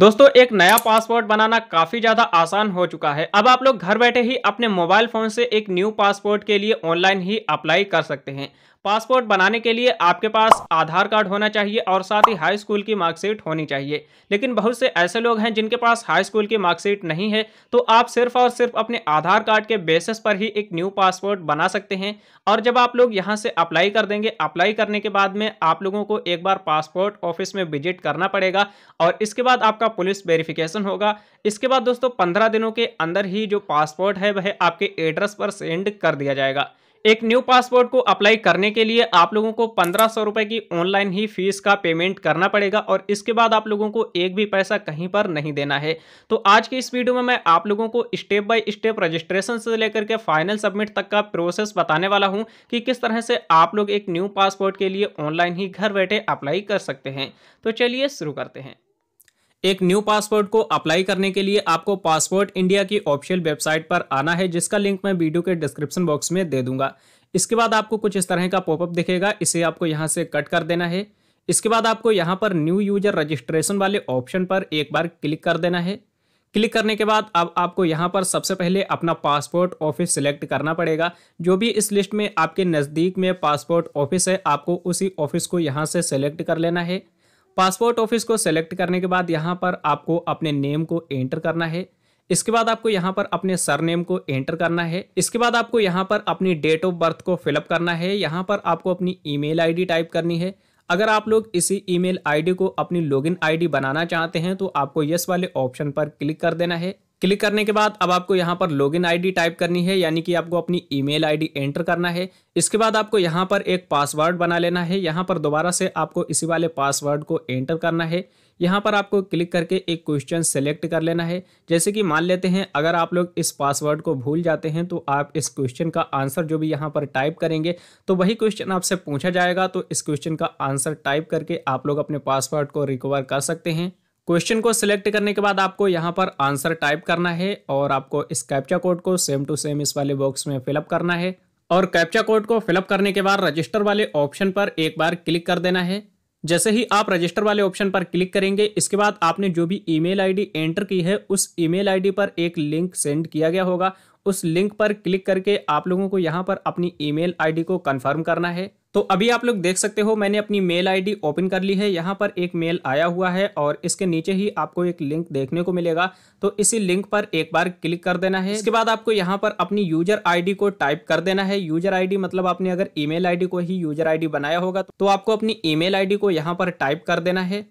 दोस्तों एक नया पासपोर्ट बनाना काफ़ी ज़्यादा आसान हो चुका है अब आप लोग घर बैठे ही अपने मोबाइल फ़ोन से एक न्यू पासपोर्ट के लिए ऑनलाइन ही अप्लाई कर सकते हैं पासपोर्ट बनाने के लिए आपके पास आधार कार्ड होना चाहिए और साथ ही हाई स्कूल की मार्कशीट होनी चाहिए लेकिन बहुत से ऐसे लोग हैं जिनके पास हाई स्कूल की मार्कशीट नहीं है तो आप सिर्फ और सिर्फ अपने आधार कार्ड के बेसिस पर ही एक न्यू पासपोर्ट बना सकते हैं और जब आप लोग यहाँ से अप्लाई कर देंगे अप्लाई करने के बाद में आप लोगों को एक बार पासपोर्ट ऑफिस में विजिट करना पड़ेगा और इसके बाद आपका पुलिस वेरिफिकेशन होगा इसके बाद दोस्तों पंद्रह दिनों के अंदर ही जो पासपोर्ट है वह आपके एड्रेस पर सेंड कर दिया जाएगा एक न्यू पासपोर्ट को अप्लाई करने के लिए आप लोगों को पंद्रह सौ रुपये की ऑनलाइन ही फीस का पेमेंट करना पड़ेगा और इसके बाद आप लोगों को एक भी पैसा कहीं पर नहीं देना है तो आज की इस वीडियो में मैं आप लोगों को स्टेप बाय स्टेप रजिस्ट्रेशन से लेकर के फाइनल सबमिट तक का प्रोसेस बताने वाला हूँ कि किस तरह से आप लोग एक न्यू पासपोर्ट के लिए ऑनलाइन ही घर बैठे अप्लाई कर सकते हैं तो चलिए शुरू करते हैं एक न्यू पासपोर्ट को अप्लाई करने के लिए आपको पासपोर्ट इंडिया की ऑफिशियल वेबसाइट पर आना है जिसका लिंक मैं वीडियो के डिस्क्रिप्शन बॉक्स में दे दूंगा इसके बाद आपको कुछ इस तरह का पॉपअप दिखेगा इसे आपको यहाँ से कट कर देना है इसके बाद आपको यहाँ पर न्यू यूजर रजिस्ट्रेशन वाले ऑप्शन पर एक बार क्लिक कर देना है क्लिक करने के बाद अब आपको यहाँ पर सबसे पहले अपना पासपोर्ट ऑफिस सिलेक्ट करना पड़ेगा जो भी इस लिस्ट में आपके नज़दीक में पासपोर्ट ऑफिस है आपको उसी ऑफिस को यहाँ से सिलेक्ट कर लेना है पासपोर्ट ऑफिस को सेलेक्ट करने के बाद यहाँ पर आपको अपने नेम को एंटर करना है इसके बाद आपको यहाँ पर अपने सर नेम को एंटर करना है इसके बाद आपको यहाँ पर अपनी डेट ऑफ बर्थ को फिलअप करना है यहाँ पर आपको अपनी ईमेल आईडी टाइप करनी है अगर आप लोग इसी ईमेल आईडी को अपनी लॉगिन आईडी बनाना चाहते हैं तो आपको यस वाले ऑप्शन पर क्लिक कर देना है क्लिक करने के बाद अब आपको यहाँ पर लॉगिन आईडी टाइप करनी है यानी कि आपको अपनी ईमेल आईडी एंटर करना है इसके बाद आपको यहाँ पर एक पासवर्ड बना लेना है यहाँ पर दोबारा से आपको इसी वाले पासवर्ड को एंटर करना है यहाँ पर आपको क्लिक करके एक क्वेश्चन सेलेक्ट कर लेना है जैसे कि मान लेते हैं अगर आप लोग इस पासवर्ड को भूल जाते हैं तो आप इस क्वेश्चन का आंसर जो भी यहाँ पर टाइप करेंगे तो वही क्वेश्चन आपसे पूछा जाएगा तो इस क्वेश्चन का आंसर टाइप करके आप लोग अपने पासवर्ड को रिकवर कर सकते हैं क्वेश्चन को सिलेक्ट करने के बाद आपको यहाँ पर आंसर टाइप करना है और आपको इस कैप्चा कोड को सेम टू सेम इस वाले बॉक्स में फिलअप करना है और कैप्चा कोड को फिलअप करने के बाद रजिस्टर वाले ऑप्शन पर एक बार क्लिक कर देना है जैसे ही आप रजिस्टर वाले ऑप्शन पर क्लिक करेंगे इसके बाद आपने जो भी ईमेल आईडी एंटर की है उस ईमेल आईडी पर एक लिंक सेंड किया गया होगा उस लिंक पर क्लिक करके आप लोगों को यहाँ पर अपनी ईमेल आईडी को कन्फर्म करना है तो अभी आप लोग देख सकते हो मैंने अपनी मेल आईडी ओपन कर ली है यहाँ पर एक मेल आया हुआ है और इसके नीचे ही आपको एक लिंक देखने को मिलेगा तो इसी लिंक पर एक बार क्लिक कर देना है इसके बाद आपको यहाँ पर अपनी यूजर आईडी को टाइप कर देना है यूजर आईडी मतलब आपने अगर ईमेल आईडी को ही यूजर आई बनाया होगा तो आपको अपनी ई मेल को यहाँ पर टाइप कर देना है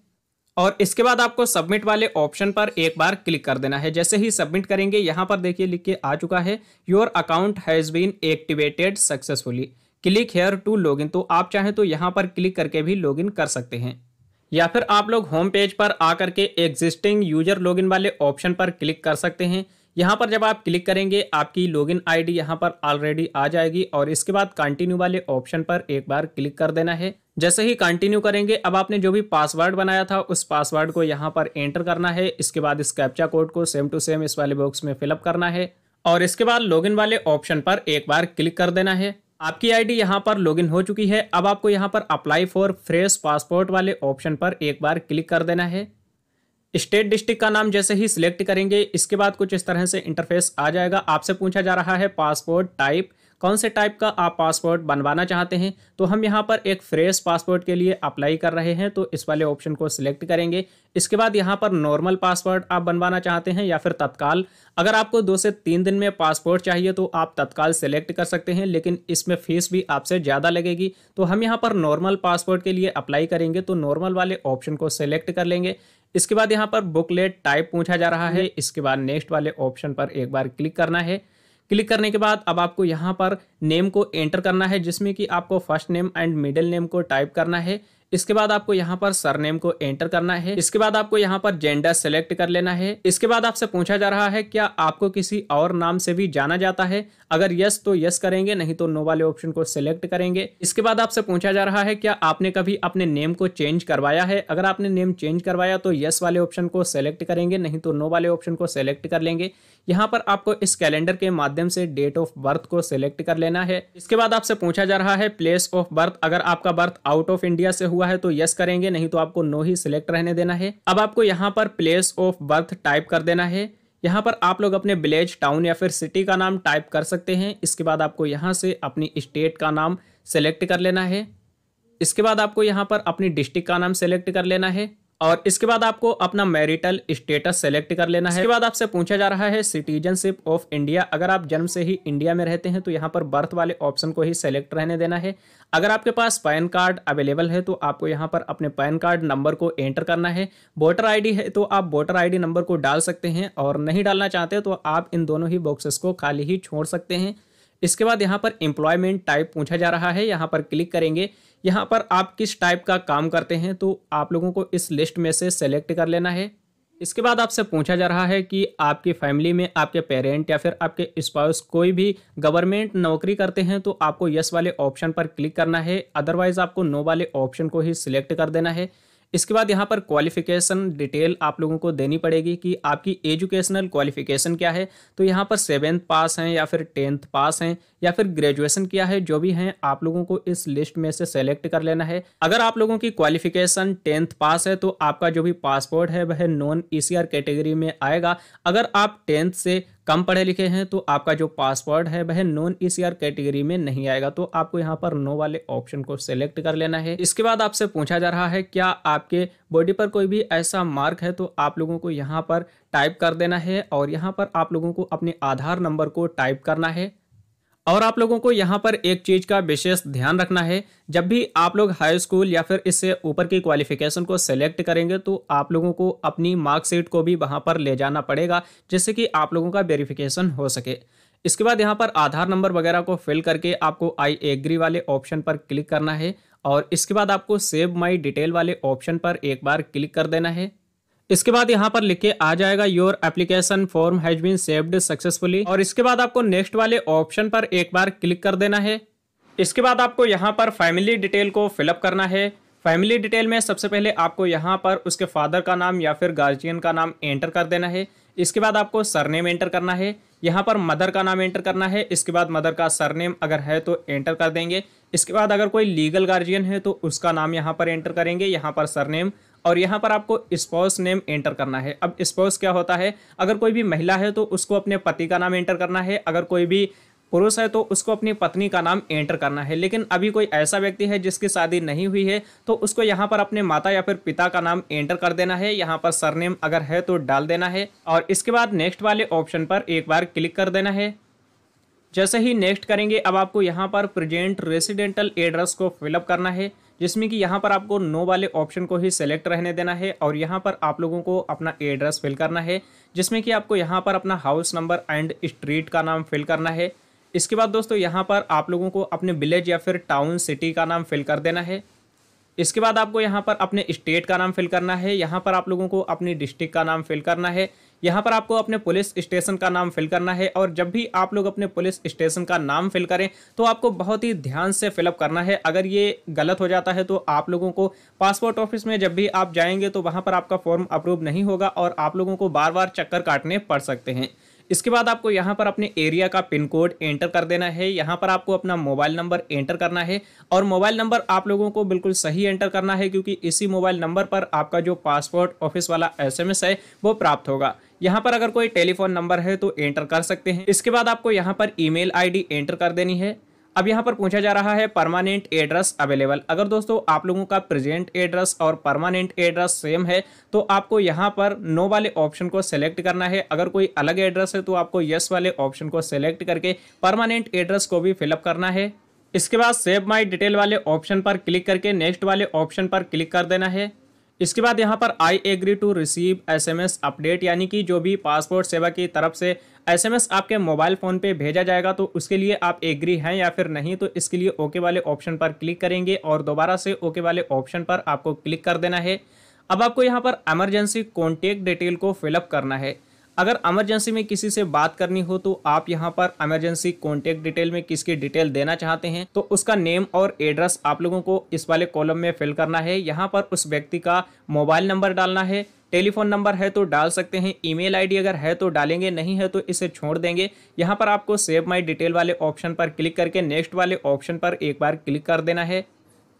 और इसके बाद आपको सबमिट वाले ऑप्शन पर एक बार क्लिक कर देना है जैसे ही सबमिट करेंगे यहाँ पर देखिए लिख के आ चुका है your account has been activated successfully click here to login तो आप चाहें तो यहाँ पर क्लिक करके भी लॉगिन कर सकते हैं या फिर आप लोग होम पेज पर आकर के एग्जिस्टिंग यूजर लॉगिन वाले ऑप्शन पर क्लिक कर सकते हैं यहाँ पर जब आप क्लिक करेंगे आपकी लॉगिन आईडी यहाँ पर ऑलरेडी आ जाएगी और इसके बाद कंटिन्यू वाले ऑप्शन पर एक बार क्लिक कर देना है जैसे ही कंटिन्यू करेंगे अब आपने जो भी पासवर्ड बनाया था उस पासवर्ड को यहाँ पर एंटर करना है इसके बाद इस कैप्चा कोड को सेम टू सेम इस वाले बॉक्स में फिलअप करना है और इसके बाद लॉगिन वाले ऑप्शन पर एक बार क्लिक कर देना है आपकी आईडी यहां पर लॉगिन हो चुकी है अब आपको यहां पर अप्लाई फॉर फ्रेश पासपोर्ट वाले ऑप्शन पर एक बार क्लिक कर देना है स्टेट डिस्ट्रिक्ट का नाम जैसे ही सिलेक्ट करेंगे इसके बाद कुछ इस तरह से इंटरफेस आ जाएगा आपसे पूछा जा रहा है पासपोर्ट टाइप कौन से टाइप का आप पासपोर्ट बनवाना चाहते हैं तो हम यहाँ पर एक फ्रेश पासपोर्ट के लिए अप्लाई कर रहे हैं तो इस वाले ऑप्शन को सिलेक्ट करेंगे इसके बाद यहाँ पर नॉर्मल पासपोर्ट आप बनवाना चाहते हैं या फिर तत्काल अगर आपको दो से तीन दिन में पासपोर्ट चाहिए तो आप तत्काल सेलेक्ट कर सकते हैं लेकिन इसमें फ़ीस भी आपसे ज़्यादा लगेगी तो हम यहाँ पर नॉर्मल पासपोर्ट के लिए अप्लाई करेंगे तो नॉर्मल वाले ऑप्शन को सेलेक्ट कर लेंगे इसके बाद यहाँ पर बुकलेट टाइप पूछा जा रहा है इसके बाद नेक्स्ट वाले ऑप्शन पर एक बार क्लिक करना है क्लिक करने के बाद अब आपको यहाँ पर नेम को एंटर करना है जिसमें कि आपको first name and middle name को टाइप करना है इसके बाद आपको यहाँ पर सरनेम को एंटर करना है इसके बाद आपको यहाँ पर जेंडर सेलेक्ट कर लेना है इसके बाद आपसे पूछा जा रहा है क्या आपको किसी और नाम से भी जाना जाता है अगर यस तो यस करेंगे नहीं तो नो वाले ऑप्शन को सिलेक्ट करेंगे इसके बाद आपसे पूछा जा रहा है क्या आपने कभी अपने नेम को चेंज करवाया है अगर आपने नेम चेंज करवाया तो यस वाले ऑप्शन को सेलेक्ट करेंगे नहीं तो नो वाले ऑप्शन को सिलेक्ट कर लेंगे यहाँ पर आपको इस कैलेंडर के माध्यम से डेट ऑफ बर्थ को सिलेक्ट कर लेना है इसके बाद आपसे पूछा जा रहा है प्लेस ऑफ बर्थ अगर आपका बर्थ आउट ऑफ इंडिया से हुआ हुआ है तो यस करेंगे नहीं तो आपको नो ही सिलेक्ट रहने देना है अब आपको यहाँ पर प्लेस ऑफ बर्थ टाइप कर देना है यहाँ पर आप लोग अपने विलेज टाउन या फिर सिटी का नाम टाइप कर सकते हैं इसके बाद आपको यहाँ से अपनी स्टेट का नाम सेलेक्ट कर लेना है इसके बाद आपको यहाँ पर अपनी डिस्ट्रिक्ट का नाम सेलेक्ट कर लेना है और इसके बाद आपको अपना मैरिटल स्टेटस सेलेक्ट कर लेना है इसके बाद आपसे पूछा जा रहा है सिटीजनशिप ऑफ इंडिया अगर आप जन्म से ही इंडिया में रहते हैं तो यहाँ पर बर्थ वाले ऑप्शन को ही सेलेक्ट रहने देना है अगर आपके पास पैन कार्ड अवेलेबल है तो आपको यहाँ पर अपने पैन कार्ड नंबर को एंटर करना है वोटर आई है तो आप वोटर आई नंबर को डाल सकते हैं और नहीं डालना चाहते तो आप इन दोनों ही बॉक्सेस को खाली ही छोड़ सकते हैं इसके बाद यहाँ पर एम्प्लॉयमेंट टाइप पूछा जा रहा है यहाँ पर क्लिक करेंगे यहाँ पर आप किस टाइप का काम करते हैं तो आप लोगों को इस लिस्ट में से सेलेक्ट कर लेना है इसके बाद आपसे पूछा जा रहा है कि आपकी फैमिली में आपके पेरेंट या फिर आपके स्पाउस कोई भी गवर्नमेंट नौकरी करते हैं तो आपको यस वाले ऑप्शन पर क्लिक करना है अदरवाइज़ आपको नो वाले ऑप्शन को ही सिलेक्ट कर देना है इसके बाद यहाँ पर क्वालिफिकेशन डिटेल आप लोगों को देनी पड़ेगी कि आपकी एजुकेशनल क्वालिफिकेशन क्या है तो यहाँ पर सेवेंथ पास हैं या फिर टेंथ पास हैं या फिर ग्रेजुएशन किया है जो भी हैं आप लोगों को इस लिस्ट में से सेलेक्ट कर लेना है अगर आप लोगों की क्वालिफिकेशन टेंथ पास है तो आपका जो भी पासपोर्ट है वह नॉन ई कैटेगरी में आएगा अगर आप टेंथ से कम पढ़े लिखे हैं तो आपका जो पासवर्ड है वह नॉन ई कैटेगरी में नहीं आएगा तो आपको यहाँ पर नो वाले ऑप्शन को सिलेक्ट कर लेना है इसके बाद आपसे पूछा जा रहा है क्या आपके बॉडी पर कोई भी ऐसा मार्क है तो आप लोगों को यहाँ पर टाइप कर देना है और यहाँ पर आप लोगों को अपने आधार नंबर को टाइप करना है और आप लोगों को यहाँ पर एक चीज़ का विशेष ध्यान रखना है जब भी आप लोग हाई स्कूल या फिर इससे ऊपर की क्वालिफिकेशन को सेलेक्ट करेंगे तो आप लोगों को अपनी मार्कशीट को भी वहाँ पर ले जाना पड़ेगा जिससे कि आप लोगों का वेरिफिकेशन हो सके इसके बाद यहाँ पर आधार नंबर वगैरह को फिल करके आपको आई एग्री वाले ऑप्शन पर क्लिक करना है और इसके बाद आपको सेव माई डिटेल वाले ऑप्शन पर एक बार क्लिक कर देना है इसके बाद यहाँ पर लिख के आ जाएगा your application form has been saved successfully और इसके बाद आपको नेक्स्ट वाले ऑप्शन पर एक बार क्लिक कर देना है इसके बाद आपको यहाँ पर फैमिली डिटेल को फिलअप करना है फैमिली डिटेल में सबसे पहले आपको यहाँ पर उसके फादर का नाम या फिर गार्जियन का नाम एंटर कर देना है इसके बाद आपको सरनेम एंटर करना है यहाँ पर मदर का नाम एंटर करना है इसके बाद मदर का सरनेम अगर है तो एंटर कर देंगे इसके बाद अगर कोई लीगल गार्जियन है तो उसका नाम यहाँ पर एंटर करेंगे यहाँ पर सरनेम और यहाँ पर आपको स्पॉस नेम एंटर करना है अब स्पॉस क्या होता है अगर कोई भी महिला है तो उसको अपने पति का नाम एंटर करना है अगर कोई भी पुरुष है तो उसको अपनी पत्नी का नाम एंटर करना है लेकिन अभी कोई ऐसा व्यक्ति है जिसकी शादी नहीं हुई है तो उसको यहाँ पर अपने माता या फिर पिता का नाम एंटर कर देना है यहाँ पर सरनेम अगर है तो डाल देना है और इसके बाद नेक्स्ट वाले ऑप्शन पर एक बार क्लिक कर देना है जैसे ही नेक्स्ट करेंगे अब आपको यहाँ पर प्रेजेंट रेसिडेंटल एड्रेस को फिलअप करना है जिसमें कि यहाँ पर आपको नो वाले ऑप्शन को ही सेलेक्ट रहने देना है और यहाँ पर आप लोगों को अपना एड्रेस फिल करना है जिसमें कि आपको यहाँ पर अपना हाउस नंबर एंड स्ट्रीट का नाम फिल करना है इसके बाद दोस्तों यहाँ पर आप लोगों को अपने विलेज या फिर टाउन सिटी का नाम फिल कर देना है इसके बाद आपको यहाँ पर अपने स्टेट का नाम फिल करना है यहाँ पर आप लोगों को अपनी डिस्ट्रिक्ट का नाम फिल करना है यहाँ पर आपको अपने पुलिस स्टेशन का नाम फिल करना है और जब भी आप लोग अपने पुलिस स्टेशन का नाम फिल करें तो आपको बहुत ही ध्यान से फिलअप करना है अगर ये गलत हो जाता है तो आप लोगों को पासपोर्ट ऑफिस में जब भी आप जाएंगे तो वहाँ पर आपका फॉर्म अप्रूव नहीं होगा और आप लोगों को बार बार चक्कर काटने पड़ सकते हैं इसके बाद आपको यहाँ पर अपने एरिया का पिन कोड एंटर कर देना है यहाँ पर आपको अपना मोबाइल नंबर एंटर करना है और मोबाइल नंबर आप लोगों को बिल्कुल सही एंटर करना है क्योंकि इसी मोबाइल नंबर पर आपका जो पासपोर्ट ऑफिस वाला एसएमएस है वो प्राप्त होगा यहाँ पर अगर कोई टेलीफोन नंबर है तो एंटर कर सकते हैं इसके बाद आपको यहाँ पर ईमेल आईडी एंटर कर देनी है अब यहाँ पर पूछा जा रहा है परमानेंट एड्रेस अवेलेबल अगर दोस्तों आप लोगों का प्रेजेंट एड्रेस और परमानेंट एड्रेस सेम है तो आपको यहाँ पर नो वाले ऑप्शन को सिलेक्ट करना है अगर कोई अलग एड्रेस है तो आपको यस वाले ऑप्शन को सिलेक्ट करके परमानेंट एड्रेस को भी फिलअप करना है इसके बाद सेव माई डिटेल वाले ऑप्शन पर क्लिक करके नेक्स्ट वाले ऑप्शन पर क्लिक कर देना है इसके बाद यहाँ पर I agree to receive SMS update यानी कि जो भी पासपोर्ट सेवा की तरफ से एसएमएस आपके मोबाइल फ़ोन पे भेजा जाएगा तो उसके लिए आप एग्री हैं या फिर नहीं तो इसके लिए ओके वाले ऑप्शन पर क्लिक करेंगे और दोबारा से ओके वाले ऑप्शन पर आपको क्लिक कर देना है अब आपको यहाँ पर एमरजेंसी कॉन्टेक्ट डिटेल को फिलअप करना है अगर एमरजेंसी में किसी से बात करनी हो तो आप यहाँ पर एमरजेंसी कॉन्टेक्ट डिटेल में किसकी डिटेल देना चाहते हैं तो उसका नेम और एड्रेस आप लोगों को इस वाले कॉलम में फिल करना है यहाँ पर उस व्यक्ति का मोबाइल नंबर डालना है टेलीफोन नंबर है तो डाल सकते हैं ईमेल आईडी अगर है तो डालेंगे नहीं है तो इसे छोड़ देंगे यहाँ पर आपको सेव माई डिटेल वाले ऑप्शन पर क्लिक करके नेक्स्ट वाले ऑप्शन पर एक बार क्लिक कर देना है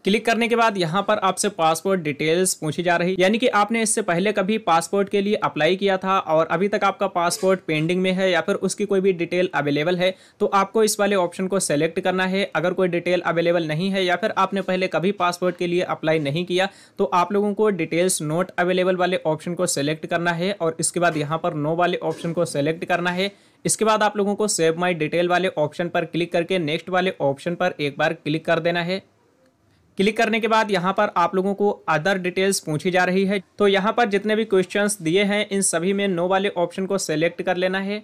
क्लिक करने के बाद यहाँ पर आपसे पासपोर्ट डिटेल्स पूछी जा रही यानी कि आपने इससे पहले कभी पासपोर्ट के लिए अप्लाई किया था और अभी तक आपका पासपोर्ट पेंडिंग में है या फिर उसकी कोई भी डिटेल अवेलेबल है तो आपको इस वाले ऑप्शन को सेलेक्ट करना है अगर कोई डिटेल अवेलेबल नहीं है या फिर आपने पहले कभी पासपोर्ट के लिए अप्लाई नहीं किया तो आप लोगों को डिटेल्स नोट अवेलेबल वाले ऑप्शन को सेलेक्ट करना है और इसके बाद यहाँ पर नो वाले ऑप्शन को सेलेक्ट करना है इसके बाद आप लोगों को सेव माई डिटेल वाले ऑप्शन पर क्लिक करके नेक्स्ट वाले ऑप्शन पर एक बार क्लिक कर देना है क्लिक करने के बाद यहाँ पर आप लोगों को अदर डिटेल्स पूछी जा रही है तो यहाँ पर जितने भी क्वेश्चन दिए हैं इन सभी में नो वाले ऑप्शन को सेलेक्ट कर लेना है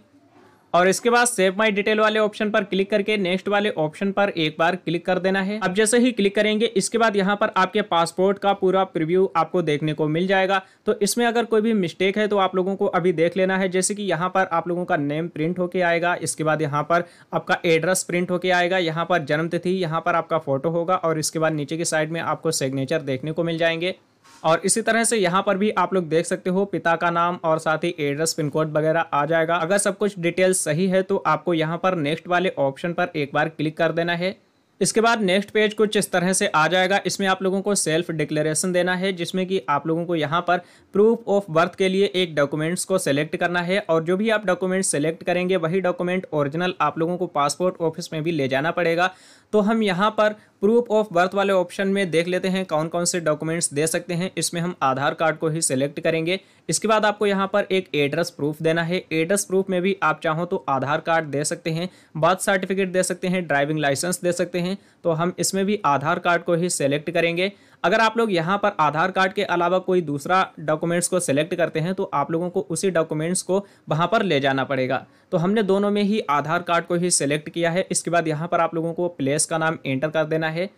और इसके बाद सेव माई डिटेल वाले ऑप्शन पर क्लिक करके नेक्स्ट वाले ऑप्शन पर एक बार क्लिक कर देना है अब जैसे ही क्लिक करेंगे इसके बाद यहाँ पर आपके पासपोर्ट का पूरा प्रिव्यू आपको देखने को मिल जाएगा तो इसमें अगर कोई भी मिस्टेक है तो आप लोगों को अभी देख लेना है जैसे कि यहाँ पर आप लोगों का नेम प्रिंट होके आएगा इसके बाद यहाँ पर आपका एड्रेस प्रिंट होके आएगा यहाँ पर जन्मतिथि यहाँ पर आपका फोटो होगा और इसके बाद नीचे की साइड में आपको सिग्नेचर देखने को मिल जाएंगे और इसी तरह से यहाँ पर भी आप लोग देख सकते हो पिता का नाम और साथ ही एड्रेस पिन कोड वगैरह आ जाएगा अगर सब कुछ डिटेल सही है तो आपको यहाँ पर नेक्स्ट वाले ऑप्शन पर एक बार क्लिक कर देना है इसके बाद नेक्स्ट पेज कुछ इस तरह से आ जाएगा इसमें आप लोगों को सेल्फ डिक्लेरेशन देना है जिसमें कि आप लोगों को यहाँ पर प्रूफ ऑफ बर्थ के लिए एक डॉक्यूमेंट्स को सेलेक्ट करना है और जो भी आप डॉक्यूमेंट सेलेक्ट करेंगे वही डॉक्यूमेंट ओरिजिनल आप लोगों को पासपोर्ट ऑफिस में भी ले जाना पड़ेगा तो हम यहाँ पर प्रूफ ऑफ बर्थ वाले ऑप्शन में देख लेते हैं कौन कौन से डॉक्यूमेंट्स दे सकते हैं इसमें हम आधार कार्ड को ही सिलेक्ट करेंगे इसके बाद आपको यहाँ पर एक एड्रेस प्रूफ देना है एड्रेस प्रूफ में भी आप चाहो तो आधार कार्ड दे सकते हैं बर्थ सर्टिफिकेट दे सकते हैं ड्राइविंग लाइसेंस दे सकते हैं तो हम इसमें भी आधार कार्ड को ही सेलेक्ट करेंगे अगर आप लोग यहाँ पर आधार कार्ड के अलावा कोई दूसरा डॉक्यूमेंट्स को सिलेक्ट करते हैं तो आप लोगों को उसी डॉक्यूमेंट्स को वहाँ पर ले जाना पड़ेगा तो हमने दोनों में ही आधार कार्ड को ही सिलेक्ट किया है इसके बाद यहाँ पर आप लोगों को प्लेस का नाम एंटर कर देना है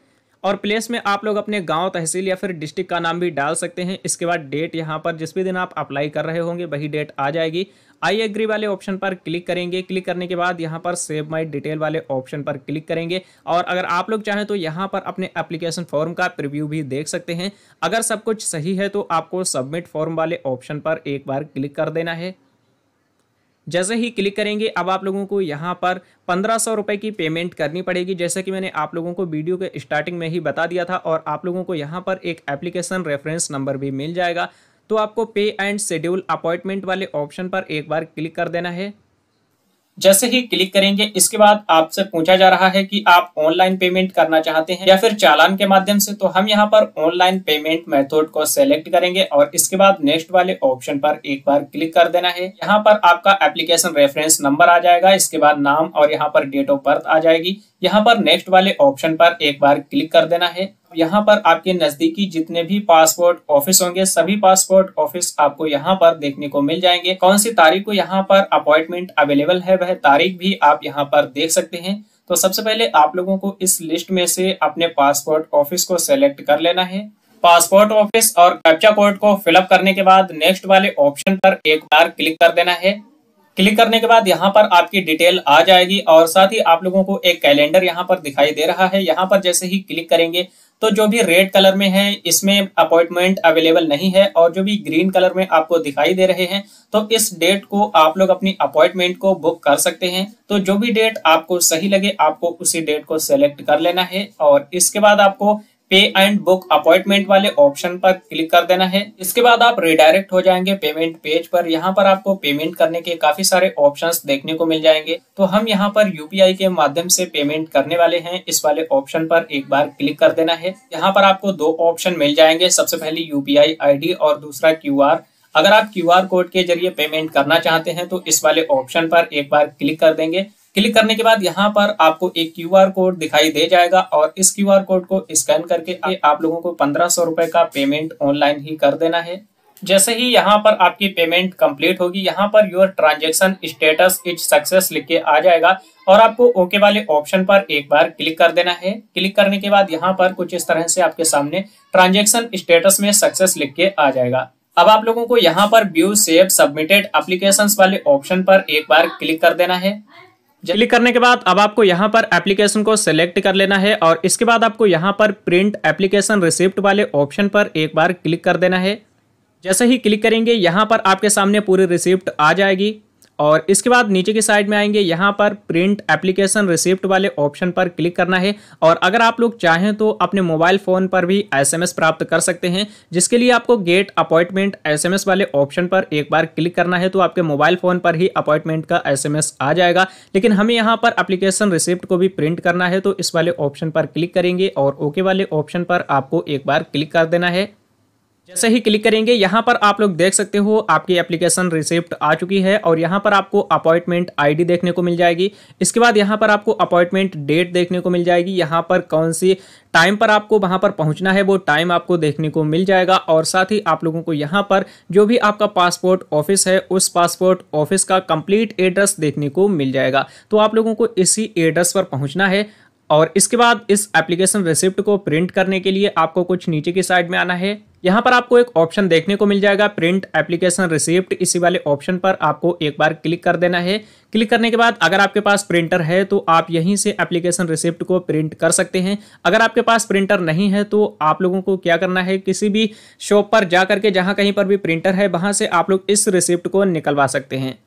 और प्लेस में आप लोग अपने गांव तहसील या फिर डिस्ट्रिक्ट का नाम भी डाल सकते हैं इसके बाद डेट यहाँ पर जिस भी दिन आप अप्लाई कर रहे होंगे वही डेट आ जाएगी आई एग्री वाले ऑप्शन पर क्लिक करेंगे क्लिक करने के बाद यहाँ पर सेव माई डिटेल वाले ऑप्शन पर क्लिक करेंगे और अगर आप लोग चाहें तो यहाँ पर अपने एप्लीकेशन फॉर्म का प्रिव्यू भी देख सकते हैं अगर सब कुछ सही है तो आपको सबमिट फॉर्म वाले ऑप्शन पर एक बार क्लिक कर देना है जैसे ही क्लिक करेंगे अब आप लोगों को यहाँ पर पंद्रह सौ रुपये की पेमेंट करनी पड़ेगी जैसे कि मैंने आप लोगों को वीडियो के स्टार्टिंग में ही बता दिया था और आप लोगों को यहाँ पर एक एप्लीकेशन रेफरेंस नंबर भी मिल जाएगा तो आपको पे एंड शेड्यूल अपॉइंटमेंट वाले ऑप्शन पर एक बार क्लिक कर देना है जैसे ही क्लिक करेंगे इसके बाद आपसे पूछा जा रहा है कि आप ऑनलाइन पेमेंट करना चाहते हैं या फिर चालान के माध्यम से तो हम यहाँ पर ऑनलाइन पेमेंट मेथड को सेलेक्ट करेंगे और इसके बाद नेक्स्ट वाले ऑप्शन पर एक बार क्लिक कर देना है यहाँ पर आपका एप्लीकेशन रेफरेंस नंबर आ जाएगा इसके बाद नाम और यहाँ पर डेट ऑफ बर्थ आ जाएगी यहाँ पर नेक्स्ट वाले ऑप्शन पर एक बार क्लिक कर देना है यहाँ पर आपके नजदीकी जितने भी पासपोर्ट ऑफिस होंगे सभी पासपोर्ट ऑफिस आपको यहाँ पर देखने को मिल जाएंगे कौन सी तारीख को यहाँ पर अपॉइंटमेंट अवेलेबल है वह तारीख भी आप यहाँ पर देख सकते हैं तो सबसे पहले आप लोगों को इस लिस्ट में से अपने पासपोर्ट ऑफिस को सेलेक्ट कर लेना है पासपोर्ट ऑफिस और कैप्चा कोड को फिलअप करने के बाद नेक्स्ट वाले ऑप्शन पर एक बार क्लिक कर देना है क्लिक करने के बाद यहाँ पर आपकी डिटेल आ जाएगी और साथ ही आप लोगों को एक कैलेंडर यहाँ पर दिखाई दे रहा है यहाँ पर जैसे ही क्लिक करेंगे तो जो भी रेड कलर में है इसमें अपॉइंटमेंट अवेलेबल नहीं है और जो भी ग्रीन कलर में आपको दिखाई दे रहे हैं तो इस डेट को आप लोग अपनी अपॉइंटमेंट को बुक कर सकते हैं तो जो भी डेट आपको सही लगे आपको उसी डेट को सेलेक्ट कर लेना है और इसके बाद आपको पे एंड बुक अपॉइंटमेंट वाले ऑप्शन पर क्लिक कर देना है इसके बाद आप रिडायरेक्ट हो जाएंगे पेमेंट पेज पर यहाँ पर आपको पेमेंट करने के काफी सारे ऑप्शंस देखने को मिल जाएंगे तो हम यहाँ पर यूपीआई के माध्यम से पेमेंट करने वाले हैं इस वाले ऑप्शन पर एक बार क्लिक कर देना है यहाँ पर आपको दो ऑप्शन मिल जाएंगे सबसे पहले यूपीआई आई और दूसरा क्यू अगर आप क्यू कोड के जरिए पेमेंट करना चाहते हैं तो इस वाले ऑप्शन पर एक बार क्लिक कर देंगे क्लिक करने के बाद यहाँ पर आपको एक क्यू आर कोड दिखाई दे जाएगा और इस क्यू आर कोड को स्कैन करके आप लोगों को पंद्रह सौ रुपए का पेमेंट ऑनलाइन ही कर देना है जैसे ही यहाँ पर आपकी पेमेंट कंप्लीट होगी यहाँ पर your transaction status is success लिख के आ जाएगा और आपको ओके वाले ऑप्शन पर एक बार क्लिक कर देना है क्लिक करने के बाद यहाँ पर कुछ इस तरह से आपके सामने ट्रांजेक्शन स्टेटस में सक्सेस लिख के आ जाएगा अब आप लोगों को यहाँ पर व्यू सेव सबमिटेड अप्लीकेशन वाले ऑप्शन पर एक बार क्लिक कर देना है क्लिक करने के बाद अब आपको यहाँ पर एप्लीकेशन को सिलेक्ट कर लेना है और इसके बाद आपको यहाँ पर प्रिंट एप्लीकेशन रिसिप्ट वाले ऑप्शन पर एक बार क्लिक कर देना है जैसे ही क्लिक करेंगे यहाँ पर आपके सामने पूरी रिसिप्ट आ जाएगी और इसके बाद नीचे की साइड में आएंगे यहाँ पर प्रिंट एप्लीकेशन रिसिप्ट वाले ऑप्शन पर क्लिक करना है और अगर आप लोग चाहें तो अपने मोबाइल फ़ोन पर भी एसएमएस प्राप्त कर सकते हैं जिसके लिए आपको गेट अपॉइंटमेंट एसएमएस वाले ऑप्शन पर एक बार क्लिक करना है तो आपके मोबाइल फ़ोन पर ही अपॉइंटमेंट का एस आ जाएगा लेकिन हमें यहाँ पर अप्लीकेशन रिसिप्ट को भी प्रिंट करना है तो इस वाले ऑप्शन पर क्लिक करेंगे और ओके वाले ऑप्शन पर आपको एक बार क्लिक कर देना है जैसे ही क्लिक करेंगे यहाँ पर आप लोग देख सकते हो आपकी एप्लीकेशन रिसिप्ट आ चुकी है और यहाँ पर आपको अपॉइंटमेंट आईडी देखने को मिल जाएगी इसके बाद यहाँ पर आपको अपॉइंटमेंट डेट देखने को मिल जाएगी यहाँ पर कौन सी टाइम पर आपको वहाँ पर पहुँचना है वो टाइम आपको देखने को मिल जाएगा और साथ ही आप लोगों को यहाँ पर जो भी आपका पासपोर्ट ऑफिस है उस पासपोर्ट ऑफिस का कम्प्लीट एड्रेस देखने को मिल जाएगा तो आप लोगों को इसी एड्रेस पर पहुँचना है और इसके बाद इस एप्लीकेशन रिसिप्ट को प्रिंट करने के लिए आपको कुछ नीचे की साइड में आना है यहाँ पर आपको एक ऑप्शन देखने को मिल जाएगा प्रिंट एप्लीकेशन रिसिप्ट इसी वाले ऑप्शन पर आपको एक बार क्लिक कर देना है क्लिक करने के बाद अगर आपके पास प्रिंटर है तो आप यहीं से एप्लीकेशन रिसिप्ट को प्रिंट कर सकते हैं अगर आपके पास प्रिंटर नहीं है तो आप लोगों को क्या करना है किसी भी शॉप पर जा करके जहाँ कहीं पर भी प्रिंटर है वहाँ से आप लोग इस रिसिप्ट को निकलवा सकते हैं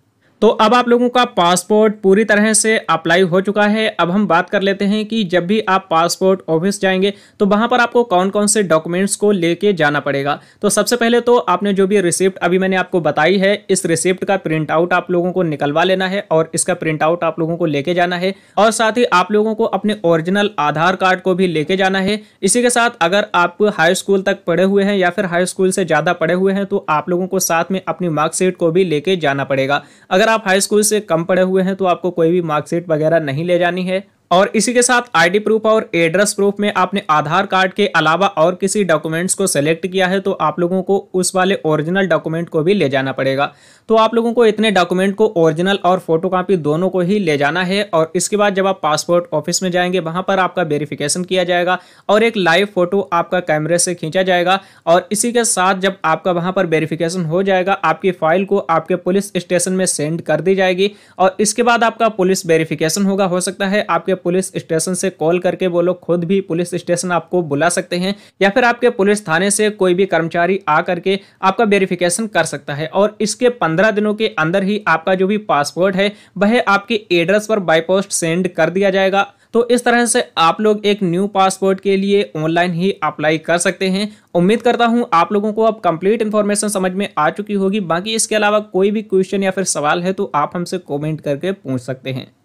तो अब आप लोगों का पासपोर्ट पूरी तरह से अप्लाई हो चुका है अब हम बात कर लेते हैं कि जब भी आप पासपोर्ट ऑफिस जाएंगे तो वहां पर आपको कौन कौन से डॉक्यूमेंट्स को लेके जाना पड़ेगा तो सबसे पहले तो आपने जो भी रिसिप्ट अभी मैंने आपको बताई है इस रिसिप्ट का प्रिंट आउट आप लोगों को निकलवा लेना है और इसका प्रिंट आउट आप लोगों को लेके जाना है और साथ ही आप लोगों को अपने ओरिजिनल आधार कार्ड को भी लेके जाना है इसी के साथ अगर आप हाई स्कूल तक पढ़े हुए हैं या फिर हाई स्कूल से ज़्यादा पढ़े हुए हैं तो आप लोगों को साथ में अपनी मार्कशीट को भी लेके जाना पड़ेगा अगर आप हाई स्कूल से कम पढ़े हुए हैं तो आपको कोई भी मार्कशीट वगैरह नहीं ले जानी है और इसी के साथ आईडी प्रूफ और एड्रेस प्रूफ में आपने आधार कार्ड के अलावा और किसी डॉक्यूमेंट्स को सेलेक्ट किया है तो आप लोगों को उस वाले ओरिजिनल डॉक्यूमेंट को भी ले जाना पड़ेगा तो आप लोगों को इतने डॉक्यूमेंट को ओरिजिनल और फोटोकॉपी दोनों को ही ले जाना है और इसके बाद जब आप पासपोर्ट ऑफिस में जाएंगे वहाँ पर आपका वेरीफ़िकेशन किया जाएगा और एक लाइव फोटो आपका कैमरे से खींचा जाएगा और इसी के साथ जब आपका वहाँ पर वेरीफिकेशन हो जाएगा आपकी फाइल को आपके पुलिस स्टेशन में सेंड कर दी जाएगी और इसके बाद आपका पुलिस वेरीफिकेशन होगा हो सकता है आपके पुलिस स्टेशन से कॉल करके वो लोग खुद भी पुलिस स्टेशन आपको बुला सकते हैं या फिर आपके पुलिस थाने से कोई भी कर्मचारी आ करके आपका वेरिफिकेशन कर सकता है और इसके पंद्रह दिनों के अंदर ही आपका जो भी पासपोर्ट है वह आपके एड्रेस पर बाई पोस्ट सेंड कर दिया जाएगा तो इस तरह से आप लोग एक न्यू पासपोर्ट के लिए ऑनलाइन ही अप्लाई कर सकते हैं उम्मीद करता हूं आप लोगों को अब कंप्लीट इन्फॉर्मेशन समझ में आ चुकी होगी बाकी इसके अलावा कोई भी क्वेश्चन या फिर सवाल है तो आप हमसे कमेंट करके पूछ सकते हैं